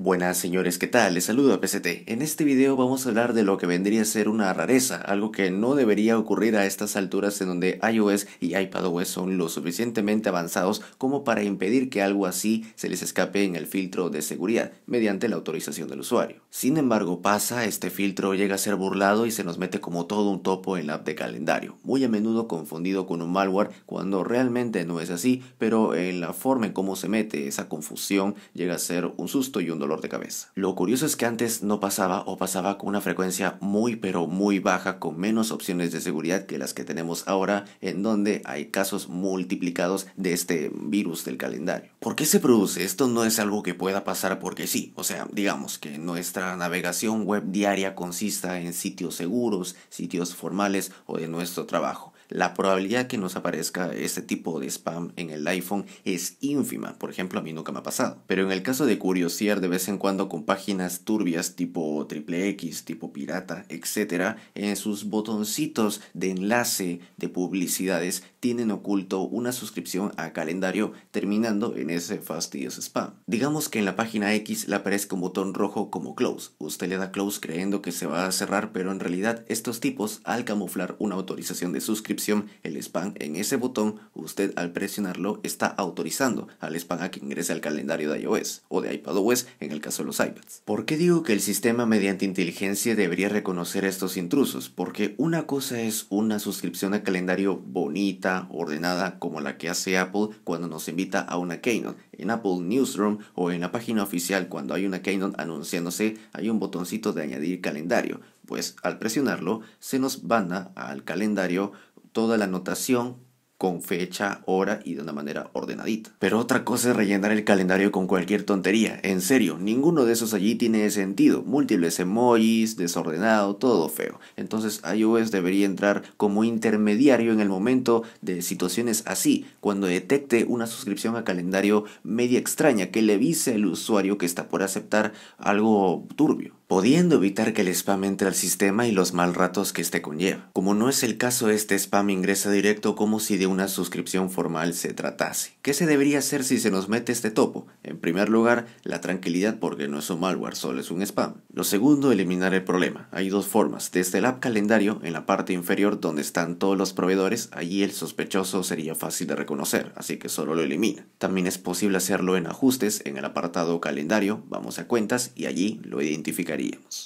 Buenas señores, ¿qué tal? Les saludo a PCT. En este video vamos a hablar de lo que vendría a ser una rareza, algo que no debería ocurrir a estas alturas en donde iOS y iPadOS son lo suficientemente avanzados como para impedir que algo así se les escape en el filtro de seguridad mediante la autorización del usuario. Sin embargo, pasa, este filtro llega a ser burlado y se nos mete como todo un topo en la app de calendario, muy a menudo confundido con un malware cuando realmente no es así, pero en la forma en cómo se mete esa confusión llega a ser un susto y un dolor de cabeza. Lo curioso es que antes no pasaba o pasaba con una frecuencia muy pero muy baja con menos opciones de seguridad que las que tenemos ahora en donde hay casos multiplicados de este virus del calendario. ¿Por qué se produce? Esto no es algo que pueda pasar porque sí, o sea, digamos que nuestra navegación web diaria consista en sitios seguros, sitios formales o de nuestro trabajo. La probabilidad que nos aparezca este tipo de spam en el iPhone es ínfima, por ejemplo a mí nunca me ha pasado. Pero en el caso de curiosear de vez en cuando con páginas turbias tipo triple X, tipo pirata, etc., en sus botoncitos de enlace de publicidades tienen oculto una suscripción a calendario terminando en ese fastidioso spam. Digamos que en la página X le aparezca un botón rojo como close. Usted le da close creyendo que se va a cerrar, pero en realidad estos tipos al camuflar una autorización de suscripción el spam en ese botón, usted al presionarlo está autorizando al spam a que ingrese al calendario de iOS o de iPadOS en el caso de los iPads. ¿Por qué digo que el sistema mediante inteligencia debería reconocer estos intrusos? Porque una cosa es una suscripción a calendario bonita, ordenada, como la que hace Apple cuando nos invita a una Keynote, en Apple Newsroom o en la página oficial cuando hay una Keynote anunciándose, hay un botoncito de añadir calendario, pues al presionarlo se nos banda al calendario toda la anotación con fecha, hora y de una manera ordenadita. Pero otra cosa es rellenar el calendario con cualquier tontería. En serio, ninguno de esos allí tiene sentido. Múltiples emojis, desordenado, todo feo. Entonces iOS debería entrar como intermediario en el momento de situaciones así, cuando detecte una suscripción a calendario media extraña que le avise al usuario que está por aceptar algo turbio podiendo evitar que el spam entre al sistema y los mal ratos que este conlleva. Como no es el caso, este spam ingresa directo como si de una suscripción formal se tratase. ¿Qué se debería hacer si se nos mete este topo? En primer lugar, la tranquilidad porque no es un malware, solo es un spam. Lo segundo, eliminar el problema. Hay dos formas. Desde el app calendario, en la parte inferior donde están todos los proveedores, allí el sospechoso sería fácil de reconocer, así que solo lo elimina. También es posible hacerlo en ajustes, en el apartado calendario, vamos a cuentas y allí lo identificaremos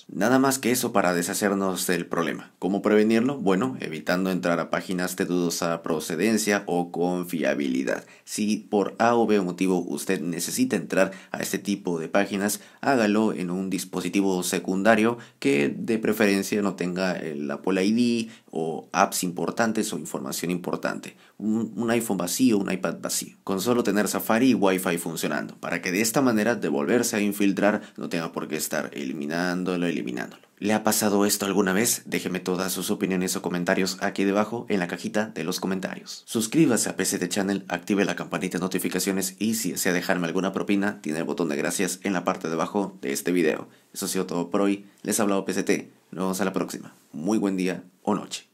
Nada más que eso para deshacernos del problema. ¿Cómo prevenirlo? Bueno, evitando entrar a páginas de dudosa procedencia o confiabilidad. Si por A o B motivo usted necesita entrar a este tipo de páginas, hágalo en un dispositivo secundario que de preferencia no tenga el Apple ID o apps importantes o información importante. Un, iPhone vacío, un iPad vacío. Con solo tener Safari y Wi-Fi funcionando, para que de esta manera de volverse a infiltrar no tenga por qué estar eliminándolo, eliminándolo. ¿Le ha pasado esto alguna vez? Déjeme todas sus opiniones o comentarios aquí debajo en la cajita de los comentarios. Suscríbase a PCT Channel, active la campanita de notificaciones y si desea dejarme alguna propina, tiene el botón de gracias en la parte de abajo de este video. Eso ha sido todo por hoy. Les ha hablado PCT. Nos vemos a la próxima. Muy buen día o noche.